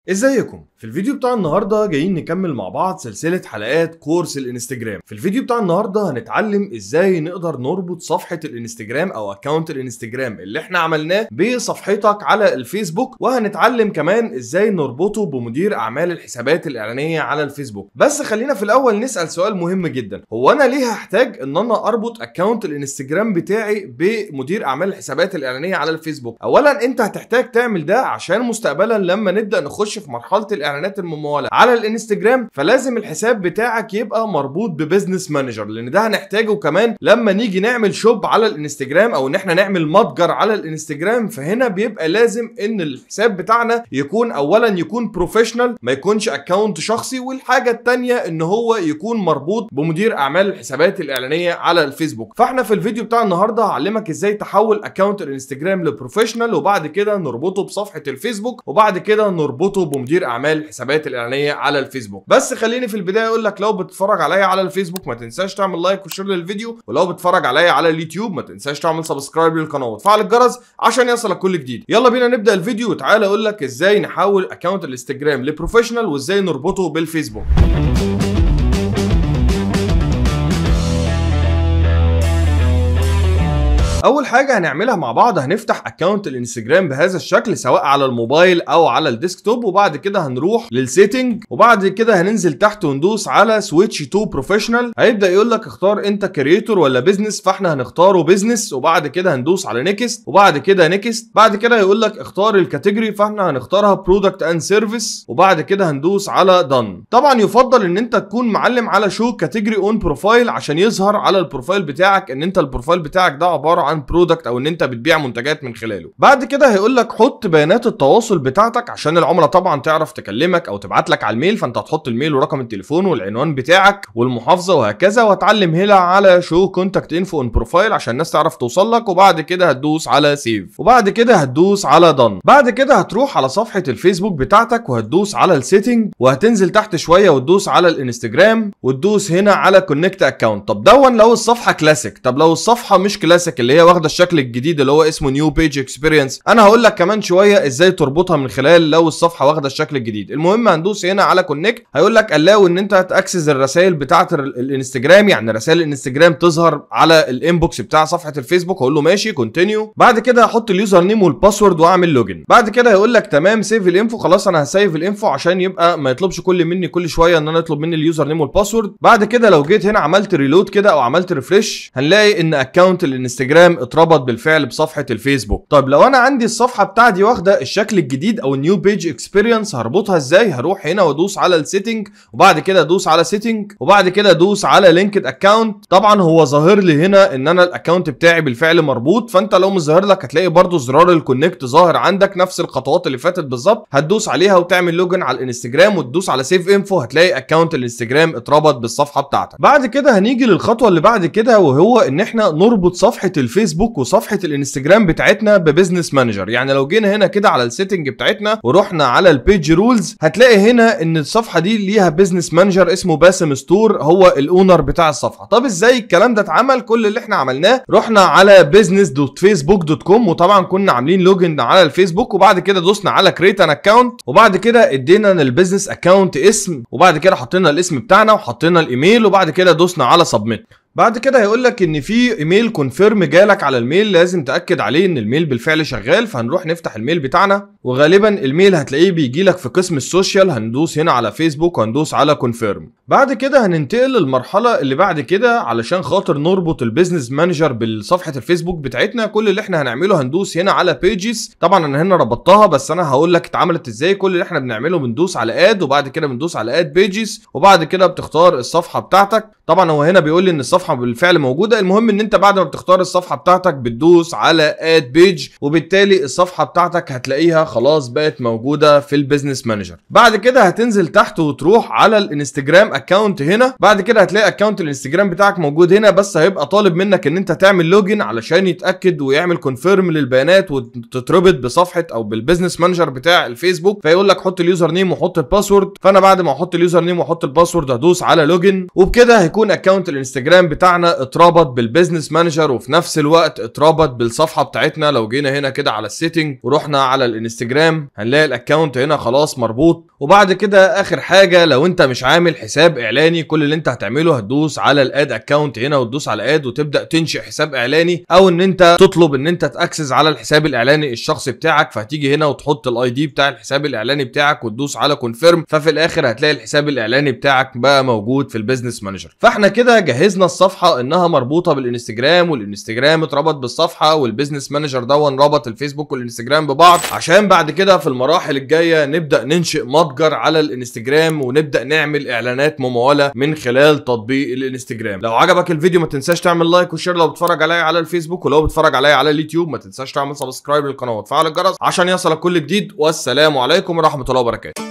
ازيكم في الفيديو بتاع النهارده جايين نكمل مع بعض سلسله حلقات كورس الانستجرام في الفيديو بتاع النهارده هنتعلم ازاي نقدر نربط صفحه الانستجرام او اكونت الانستجرام اللي احنا عملناه بصفحتك على الفيسبوك وهنتعلم كمان ازاي نربطه بمدير اعمال الحسابات الاعلانيه على الفيسبوك بس خلينا في الاول نسال سؤال مهم جدا هو انا ليه هحتاج ان انا اربط اكونت الانستجرام بتاعي بمدير اعمال الحسابات الاعلانيه على الفيسبوك اولا انت هتحتاج تعمل ده عشان مستقبلا لما نبدا نخش تخش في مرحله الاعلانات المموله على الانستجرام فلازم الحساب بتاعك يبقى مربوط ببزنس مانجر لان ده هنحتاجه كمان لما نيجي نعمل شوب على الانستجرام او ان احنا نعمل متجر على الانستجرام فهنا بيبقى لازم ان الحساب بتاعنا يكون اولا يكون بروفيشنال ما يكونش اكونت شخصي والحاجه الثانيه ان هو يكون مربوط بمدير اعمال الحسابات الاعلانيه على الفيسبوك فاحنا في الفيديو بتاع النهارده هعلمك ازاي تحول اكونت الانستجرام لبروفيشنال وبعد كده نربطه بصفحه الفيسبوك وبعد كده نربطه كتب ومدير اعمال الحسابات الاعلانيه على الفيسبوك بس خليني في البدايه اقول لك لو بتتفرج عليا على الفيسبوك ما تنساش تعمل لايك وشير للفيديو ولو بتتفرج عليا على اليوتيوب ما تنساش تعمل سبسكرايب للقناه وتفعل الجرس عشان يصلك كل جديد يلا بينا نبدا الفيديو وتعالى اقول لك ازاي نحول اكونت الانستجرام لبروفيشنال وازاي نربطه بالفيسبوك اول حاجه هنعملها مع بعض هنفتح اكونت الانستجرام بهذا الشكل سواء على الموبايل او على الديسكتوب وبعد كده هنروح للسيتنج وبعد كده هننزل تحت وندوس على سويتش تو بروفيشنال هيبدا يقول لك اختار انت كريتور ولا بزنس فاحنا هنختاره بزنس وبعد كده هندوس على نيكست وبعد كده نيكست بعد كده هيقول لك اختار الكاتيجوري فاحنا هنختارها برودكت اند سيرفيس وبعد كده هندوس على دن طبعا يفضل ان انت تكون معلم على شو كاتيجوري اون بروفايل عشان يظهر على البروفايل بتاعك ان انت البروفايل بتاعك ده عباره عن برودكت او ان انت بتبيع منتجات من خلاله بعد كده هيقول لك حط بيانات التواصل بتاعتك عشان العملاء طبعا تعرف تكلمك او تبعت لك على الميل فانت هتحط الميل ورقم التليفون والعنوان بتاعك والمحافظه وهكذا وهتعلم هنا على شو كونتاكت انفو ان بروفايل عشان الناس تعرف توصل لك وبعد كده هتدوس على سيف وبعد كده هتدوس على دن بعد كده هتروح على صفحه الفيسبوك بتاعتك وهتدوس على السيتنج وهتنزل تحت شويه وتدوس على الانستجرام وتدوس هنا على كونكت اكونت طب دون لو الصفحه كلاسيك طب لو الصفحه مش كلاسيك اللي هي هي واخده الشكل الجديد اللي هو اسمه نيو بيج اكسبيرينس انا هقول لك كمان شويه ازاي تربطها من خلال لو الصفحه واخده الشكل الجديد المهم هندوس هنا على كونكت هيقول لك الاو ان انت هتاكسس الرسائل بتاعه الانستجرام يعني رسائل الانستجرام تظهر على الانبوكس بتاع صفحه الفيسبوك هقول له ماشي كونتينيو بعد كده هحط اليوزر نيم والباسورد واعمل لوجن بعد كده هيقول لك تمام سيف الانفو خلاص انا هسيف الانفو عشان يبقى ما يطلبش كل مني كل شويه ان انا اطلب مني اليوزر نيم والباسورد بعد كده لو جيت هنا عملت ريلود كده او عملت ريفريش هنلاقي ان اكونت الانستجرام الكلام اتربط بالفعل بصفحه الفيسبوك طب لو انا عندي الصفحه بتاعتي واخده الشكل الجديد او النيو بيج اكسبيرينس هربطها ازاي هروح هنا وادوس على السيتنج وبعد كده ادوس على سيتنج وبعد كده ادوس على لينكد اكونت طبعا هو ظاهر لي هنا ان انا الاكونت بتاعي بالفعل مربوط فانت لو مش ظاهر لك هتلاقي برضو زرار الكونكت ظاهر عندك نفس الخطوات اللي فاتت بالظبط هتدوس عليها وتعمل لوجن على الانستجرام وتدوس على سيف انفو هتلاقي اكونت الانستجرام اتربط بالصفحه بتاعتك بعد كده هنيجي للخطوه اللي بعد كده وهو ان احنا نربط صفحه الفيسبوك الفيسبوك وصفحه الانستجرام بتاعتنا ببزنس مانجر يعني لو جينا هنا كده على السيتنج بتاعتنا ورحنا على البيج رولز هتلاقي هنا ان الصفحه دي ليها بزنس مانجر اسمه باسم ستور هو الاونر بتاع الصفحه طب ازاي الكلام ده اتعمل كل اللي احنا عملناه رحنا على بزنس دوت فيسبوك دوت كوم وطبعا كنا عاملين لوجن على الفيسبوك وبعد كده دوسنا على كريت ان اكونت وبعد كده ادينا للبزنس اكونت اسم وبعد كده حطينا الاسم بتاعنا وحطينا الايميل وبعد كده دوسنا على سبميت بعد كده هيقول لك ان في ايميل كونفيرم جالك على الميل لازم تاكد عليه ان الميل بالفعل شغال فهنروح نفتح الميل بتاعنا وغالبا الميل هتلاقيه بيجي لك في قسم السوشيال هندوس هنا على فيسبوك وهندوس على كونفيرم بعد كده هننتقل للمرحله اللي بعد كده علشان خاطر نربط البيزنس مانجر بالصفحه الفيسبوك بتاعتنا كل اللي احنا هنعمله هندوس هنا على بيجز طبعا انا هنا ربطتها بس انا هقول لك اتعملت ازاي كل اللي احنا بنعمله بندوس على اد وبعد كده بندوس على اد بيجز وبعد كده بتختار الصفحه بتاعتك طبعا هو هنا بيقول لي ان الصفحه الصفحه بالفعل موجوده المهم ان انت بعد ما بتختار الصفحه بتاعتك بتدوس على اد بيج وبالتالي الصفحه بتاعتك هتلاقيها خلاص بقت موجوده في البيزنس مانجر بعد كده هتنزل تحت وتروح على الانستجرام اكونت هنا بعد كده هتلاقي اكونت الانستجرام بتاعك موجود هنا بس هيبقى طالب منك ان انت تعمل لوجن علشان يتاكد ويعمل كونفيرم للبيانات وتتربط بصفحه او بالبيزنس مانجر بتاع الفيسبوك فيقول لك حط اليوزر نيم وحط الباسورد فانا بعد ما احط اليوزر نيم واحط الباسورد هدوس على لوجن وبكده هيكون اكونت الانستجرام بتاعنا اتربط بالبيزنس مانجر وفي نفس الوقت اتربط بالصفحه بتاعتنا لو جينا هنا كده على السيتنج ورحنا على الانستجرام هنلاقي الاكونت هنا خلاص مربوط وبعد كده اخر حاجه لو انت مش عامل حساب اعلاني كل اللي انت هتعمله هتدوس على الاد اكونت هنا وتدوس على اد وتبدا تنشئ حساب اعلاني او ان انت تطلب ان انت تاكسس على الحساب الاعلاني الشخصي بتاعك فهتيجي هنا وتحط الاي دي بتاع الحساب الاعلاني بتاعك وتدوس على كونفيرم ففي الاخر هتلاقي الحساب الاعلاني بتاعك بقى موجود في البيزنس مانجر فاحنا كده جهزنا الصفحة الصفحه انها مربوطه بالانستجرام والانستجرام اتربط بالصفحه والبيزنس مانجر دون ربط الفيسبوك والانستجرام ببعض عشان بعد كده في المراحل الجايه نبدا ننشئ متجر على الانستجرام ونبدا نعمل اعلانات مموله من خلال تطبيق الانستجرام لو عجبك الفيديو ما تنساش تعمل لايك وشير لو بتتفرج عليا على الفيسبوك ولو بتتفرج عليا على اليوتيوب ما تنساش تعمل سبسكرايب للقناه وتفعل الجرس عشان يصلك كل جديد والسلام عليكم ورحمه الله وبركاته